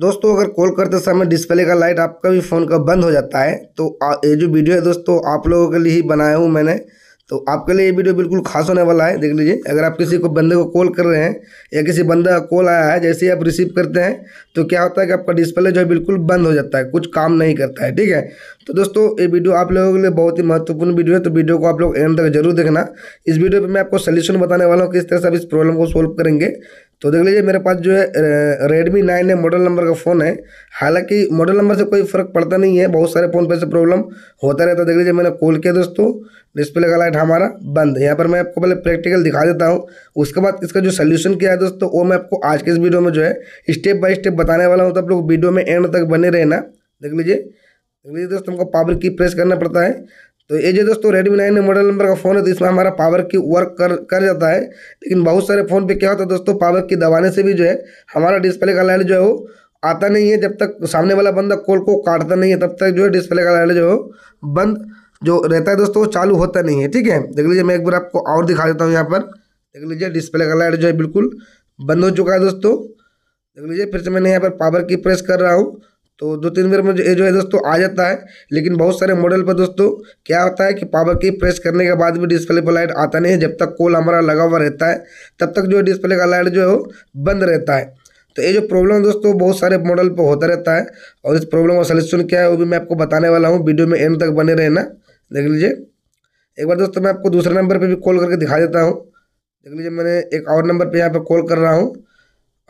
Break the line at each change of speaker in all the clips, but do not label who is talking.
दोस्तों अगर कॉल करते समय डिस्प्ले का लाइट आपका भी फ़ोन का बंद हो जाता है तो ये जो वीडियो है दोस्तों आप लोगों के लिए ही बनाया हूँ मैंने तो आपके लिए ये वीडियो बिल्कुल खास होने वाला है देख लीजिए अगर आप किसी को बंदे को कॉल कर रहे हैं या किसी बंदे का कॉल आया है जैसे ही आप रिसीव करते हैं तो क्या होता है कि आपका डिस्प्ले जो है बिल्कुल बंद हो जाता है कुछ काम नहीं करता है ठीक है तो दोस्तों ये वीडियो आप लोगों के लिए बहुत ही महत्वपूर्ण वीडियो है तो वीडियो को आप लोग एंड तक जरूर देखना इस वीडियो पर मैं आपको सोल्यूशन बताने वाला हूँ किस तरह से आप इस प्रॉब्लम को सोल्व करेंगे तो देख लीजिए मेरे पास जो है रेडमी नाइन है मॉडल नंबर का फ़ोन है हालांकि मॉडल नंबर से कोई फ़र्क पड़ता नहीं है बहुत सारे फ़ोन पर से प्रॉब्लम होता रहता है देख लीजिए मैंने कॉल किया दोस्तों डिस्प्ले का लाइट हमारा बंद है यहाँ पर मैं आपको पहले प्रैक्टिकल दिखा देता हूँ उसके बाद इसका जो सोल्यूशन किया है दोस्तों वो मैं आपको आज के इस वीडियो में जो है स्टेप बाय स्टेप बताने वाला हूँ तो आप लोग वीडियो में एंड तक बने रहना देख लीजिए देख लीजिए दोस्तों हमको पावर की प्रेस करना पड़ता है तो ये जो दोस्तों रेडमी नाइन मॉडल नंबर का फ़ोन है तो इसमें हमारा पावर की वर्क कर कर जाता है लेकिन बहुत सारे फ़ोन पे क्या होता है दोस्तों पावर की दबाने से भी जो है हमारा डिस्प्ले का लाइट जो है वो आता नहीं है जब तक सामने वाला बंदा कॉल को काटता नहीं है तब तक जो है डिस्प्ले का लाइट जो है बंद जो रहता है दोस्तों वो चालू होता नहीं है ठीक है देख लीजिए मैं एक बार आपको और दिखा देता हूँ यहाँ पर देख लीजिए डिस्प्ले का लाइट जो है बिल्कुल बंद हो चुका है दोस्तों देख लीजिए फिर से मैंने यहाँ पर पावर की प्रेस कर रहा हूँ तो दो तीन बार में जो ये जो है दोस्तों आ जाता है लेकिन बहुत सारे मॉडल पर दोस्तों क्या होता है कि पावर की प्रेस करने के बाद भी डिस्प्ले पर लाइट आता नहीं है जब तक कोल हमारा लगा हुआ रहता है तब तक जो डिस्प्ले का लाइट जो है वो बंद रहता है तो ये जो प्रॉब्लम दोस्तों बहुत सारे मॉडल पर होता रहता है और इस प्रॉब्लम का सलूशन क्या है वो भी मैं आपको बताने वाला हूँ वीडियो में एंड तक बने रहना देख लीजिए एक बार दोस्तों मैं आपको दूसरे नंबर पर भी कॉल करके दिखा देता हूँ देख लीजिए मैंने एक और नंबर पर यहाँ पर कॉल कर रहा हूँ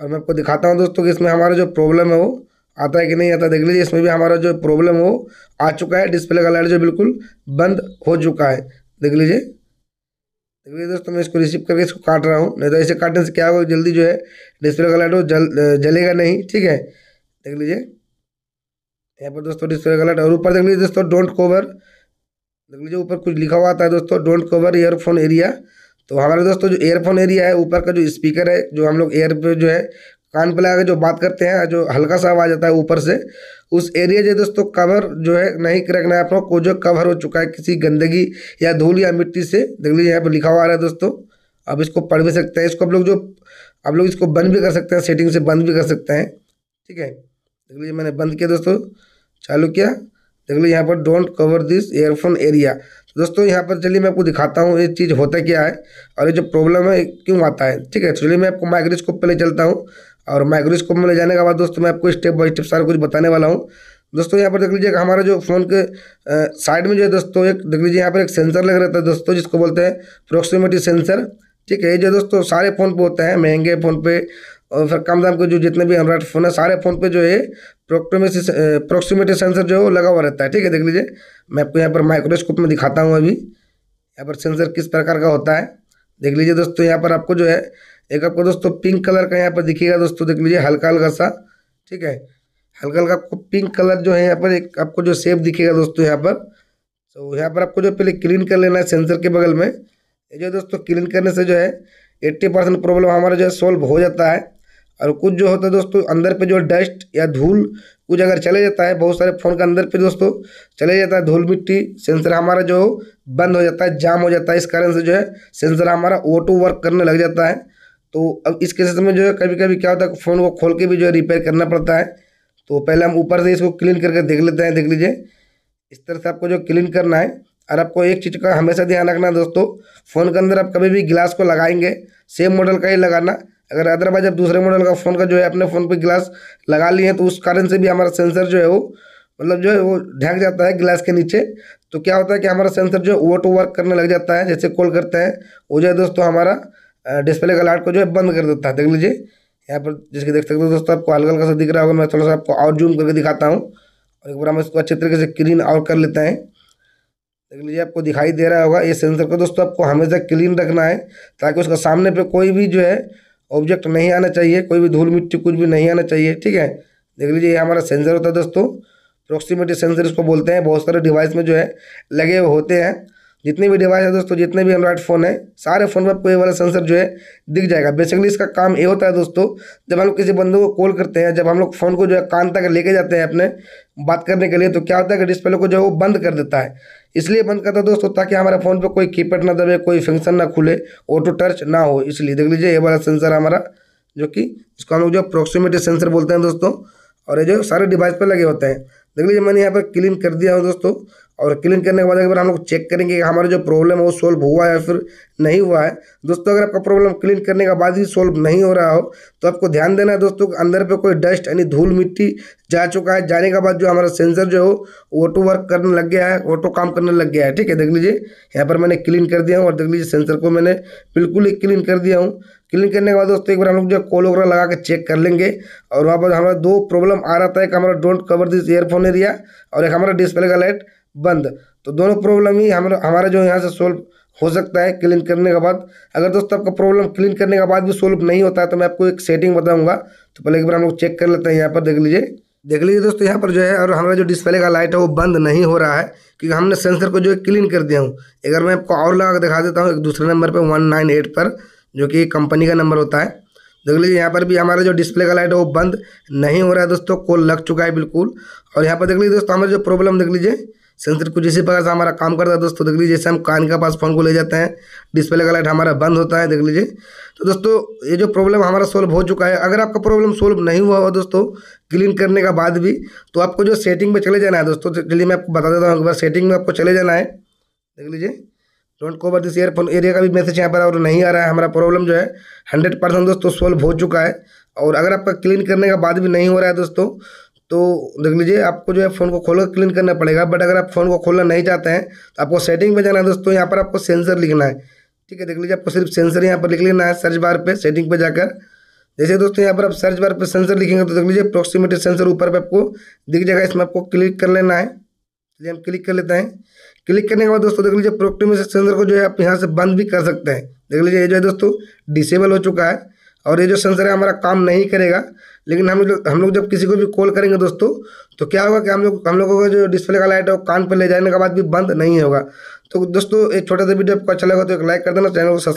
और मैं आपको दिखाता हूँ दोस्तों कि इसमें हमारा जो प्रॉब्लम है वो आता है कि नहीं आता देख लीजिए इसमें भी हमारा जो प्रॉब्लम हो आ चुका है डिस्प्ले का लाइट जो बिल्कुल बंद हो चुका है देख लीजिए देख लीजिए दोस्तों मैं इसको रिसीव करके इसको काट रहा हूँ नहीं तो ऐसे काटने से क्या होगा जल्दी जो है डिस्प्ले का लाइट वो जल जलेगा नहीं ठीक है देख लीजिए यहाँ पर दोस्तों डिस्प्ले का लाइट और ऊपर देख लीजिए दोस्तों डोंट कवर देख लीजिए ऊपर कुछ लिखा हुआ आता है दोस्तों डोंट कवर ईयरफोन एरिया तो हमारे दोस्तों जो एयरफोन एरिया है ऊपर का जो स्पीकर है जो हम लोग एयर पे जो है कान पर लगा के जो बात करते हैं जो हल्का सा आवाज़ आता है ऊपर से उस एरिया जो दोस्तों कवर जो है नहीं रखना है आप लोग को जो कवर हो चुका है किसी गंदगी या धूल या मिट्टी से देख लीजिए यहाँ पर लिखा हुआ आ रहा है दोस्तों आप इसको पढ़ भी सकते हैं इसको आप लोग जो आप लोग इसको बंद भी कर सकते हैं सेटिंग से बंद भी कर सकते हैं ठीक है देख लीजिए मैंने बंद किया दोस्तों चालू किया देख लीजिए यहाँ पर don't cover this earphone area दोस्तों यहाँ पर चलिए मैं आपको दिखाता हूँ ये चीज़ होता क्या है और ये जो प्रॉब्लम है क्यों आता है ठीक है चलिए मैं आपको माइग्रेज पहले चलता हूँ और माइक्रोस्कोप में ले जाने के बाद दोस्तों मैं आपको स्टेप बाई स्टेप सारा कुछ बताने वाला हूँ दोस्तों यहाँ पर देख लीजिए हमारा जो फ़ोन के साइड में जो है दोस्तों एक देख लीजिए यहाँ पर एक सेंसर लग रहता है दोस्तों जिसको बोलते हैं प्रोक्सीमेटी सेंसर ठीक है ये जो दोस्तों सारे फ़ोन पे होता है महंगे फ़ोन पे और फिर कम दाम के जो जितने भी एंड्रॉयड फ़ोन है सारे फ़ोन पे जो है प्रोक्टोमेसी प्रोक्सीमेटी सेंसर जो है वो लगा हुआ रहता है ठीक है देख लीजिए मैं आपको यहाँ पर माइक्रोस्कोप में दिखाता हूँ अभी यहाँ पर सेंसर किस प्रकार का होता है देख लीजिए दोस्तों यहाँ पर आपको जो है एक आपको दोस्तों पिंक कलर का यहाँ पर दिखेगा दोस्तों देख लीजिए हल्का हल्का सा ठीक है हल्का हल्का आपको पिंक कलर जो है यहाँ पर एक आपको जो सेप दिखेगा दोस्तों यहाँ पर तो यहाँ पर आपको जो पहले क्लीन कर लेना है सेंसर के बगल में ये जो दोस्तों क्लीन करने से जो है एट्टी परसेंट प्रॉब्लम हमारा जो है सॉल्व हो जाता है और कुछ जो होता है दोस्तों अंदर पे जो डस्ट या धूल कुछ अगर चले जाता है बहुत सारे फ़ोन के अंदर पे दोस्तों चले जाता है धूल मिट्टी सेंसर हमारा जो बंद हो जाता है जाम हो जाता है इस कारण से जो है सेंसर हमारा ऑटो वर्क करने लग जाता है तो अब इस केसेस में जो है कभी कभी क्या होता है फ़ोन को खोल के भी जो है रिपेयर करना पड़ता है तो पहले हम ऊपर से इसको क्लीन करके देख लेते हैं देख लीजिए इस तरह से आपको जो क्लीन करना है और आपको एक चीज़ का हमेशा ध्यान रखना है दोस्तों फ़ोन के अंदर आप कभी भी गिलास को लगाएंगे सेम मॉडल का ही लगाना अगर अदरवाइज आप दूसरे मॉडल का फ़ोन का जो है अपने फ़ोन पर गिलास लगा लिए हैं तो उस कारण से भी हमारा सेंसर जो है वो मतलब जो है वो ढक जाता है गिलास के नीचे तो क्या होता है कि हमारा सेंसर जो है ओवर टू वर्क करने लग जाता है जैसे कॉल करते हैं वो जो है दोस्तों हमारा डिस्प्ले का लाइट को जो है बंद कर देता है देख लीजिए यहाँ पर जिसके देख सकते हो दोस्तों आपको हल्का हल्का सा दिख रहा होगा मैं थोड़ा सा आपको और जूम करके दिखाता हूँ और एक बार हम इसको अच्छे तरीके से क्लीन आउट कर लेते हैं देख लीजिए आपको दिखाई दे रहा होगा ये सेंसर को दोस्तों आपको हमेशा क्लीन रखना है ताकि उसका सामने पर कोई भी जो है ऑब्जेक्ट नहीं आना चाहिए कोई भी धूल मिट्टी कुछ भी नहीं आना चाहिए ठीक है देख लीजिए ये हमारा सेंसर होता है दोस्तों प्रोक्सीमेटी सेंसर इसको बोलते हैं बहुत सारे डिवाइस में जो है लगे हुए होते हैं जितने भी डिवाइस है दोस्तों जितने भी एंड्रॉयड फ़ोन है सारे फ़ोन पर ये वाला सेंसर जो है दिख जाएगा बेसिकली इसका काम ये होता है दोस्तों जब हम किसी बंदे को कॉल करते हैं जब हम लोग फ़ोन को जो है कान तक लेके जाते हैं अपने बात करने के लिए तो क्या होता है कि डिस्प्ले को जो है वो बंद कर देता है इसलिए बंद करता है दोस्तों ताकि हमारे फ़ोन पर कोई पैड ना दबे कोई फंक्शन ना खुले ऑटो टच ना हो इसलिए देख लीजिए ये वाला सेंसर हमारा जो कि इसको हम लोग जो अप्रोक्सीमेटी सेंसर बोलते हैं दोस्तों और ये जो सारे डिवाइस पर लगे होते हैं देख लीजिए मैंने यहाँ पर क्लीन कर दिया हूँ दोस्तों और क्लीन करने के बाद अगर हम लोग चेक करेंगे कि हमारा जो प्रॉब्लम है वो सॉल्व हुआ है या फिर नहीं हुआ है दोस्तों अगर आपका प्रॉब्लम क्लीन करने के बाद भी सॉल्व नहीं हो रहा हो तो आपको ध्यान देना है दोस्तों अंदर पे कोई डस्ट यानी धूल मिट्टी जा चुका है जाने के बाद जो हमारा सेंसर जो है ऑटो वर्क करने लग गया है ऑटो काम करने लग गया है ठीक है देख लीजिए यहाँ पर मैंने क्लीन कर दिया हूँ और देख लीजिए सेंसर को मैंने बिल्कुल ही क्लीन कर दिया हूँ क्लीन करने के बाद दोस्तों एक बार हम लोग जो कॉल वगैरह लगा के चेक कर लेंगे और वहाँ पर हमारा दो प्रॉब्लम आ रहा था एक हमारा don't cover this earphone area और एक हमारा डिस्प्ले का लाइट बंद तो दोनों प्रॉब्लम ही हम हमारा जो यहाँ से सोल्व हो सकता है क्लीन करने के बाद अगर दोस्तों आपका प्रॉब्लम क्लीन करने के बाद भी सोल्व नहीं होता है तो मैं आपको एक सेटिंग बताऊंगा तो पहले एक बार हम लोग चेक कर लेते हैं यहाँ पर देख लीजिए देख लीजिए दोस्तों यहाँ पर जो है और हमारा जो डिस्प्ले का लाइट है वो बंद नहीं हो रहा है क्योंकि हमने सेंसर को जो है क्लीन कर दिया हूँ अगर मैं आपको और लगा दिखा देता हूँ एक दूसरे नंबर पर वन नाइन एट पर जो कि कंपनी का नंबर होता है देख लीजिए यहाँ पर भी हमारा जो डिस्प्ले का लाइट है वो बंद नहीं हो रहा है दोस्तों कोल लग चुका है बिल्कुल और यहाँ पर देख लीजिए दोस्तों हमारी जो प्रॉब्लम देख लीजिए सेंसर कुछ इसी प्रकार से हमारा काम करता है दोस्तों देख लीजिए जैसे हम कान के पास फ़ोन को ले जाते हैं डिस्प्ले का लाइट हमारा बंद होता है देख लीजिए तो दोस्तों ये जो प्रॉब्लम हमारा सोल्व हो चुका है अगर आपका प्रॉब्लम सोल्व नहीं हुआ हो दोस्तों क्लीन करने का बाद भी तो आपको जो सेटिंग में चले जाना है दोस्तों तो चलिए मैं आपको बता देता हूँ एक बार सेटिंग में आपको चले जाना है देख लीजिए don't cover this earphone area का भी मैसेज यहाँ पर और नहीं आ रहा है हमारा प्रॉब्लम जो है हंड्रेड परसेंट दोस्तों सोल्व हो चुका है और अगर आपका क्लीन करने का बाद भी नहीं हो रहा है दोस्तों तो देख लीजिए आपको जो है फ़ोन को खोलकर क्लीन करना पड़ेगा बट अगर आप फ़ोन को खोलना नहीं चाहते हैं तो आपको सेटिंग में जाना है दोस्तों यहाँ पर आपको सेंसर लिखना है ठीक है देख लीजिए आपको सिर्फ सेंसर यहाँ पर लिख लेना है सर्च बार पर सेटिंग पर जाकर जैसे दोस्तों यहाँ पर आप सर्च बार पर सेंसर लिखेंगे तो देख लीजिए अप्रोक्सीमेटेड सेंसर ऊपर पर आपको दिख जाएगा इसमें आपको क्लिक कर लेना है चलिए हम क्लिक कर लेते हैं क्लिक करने के बाद दोस्तों देख लीजिए प्रोक्टोमी सेंसर को जो है आप यहाँ से बंद भी कर सकते हैं देख लीजिए ये जो है दोस्तों डिसेबल हो चुका है और ये जो सेंसर है हमारा काम नहीं करेगा लेकिन हम लोग हम लोग जब किसी को भी कॉल करेंगे दोस्तों तो क्या होगा कि हम लोग हम लोगों का जो डिस्प्ले का लाइट है वो कान पर ले जाने के बाद भी बंद नहीं होगा तो दोस्तों एक छोटा सा वीडियो आपको अच्छा लगा तो एक लाइक कर देना चैनल को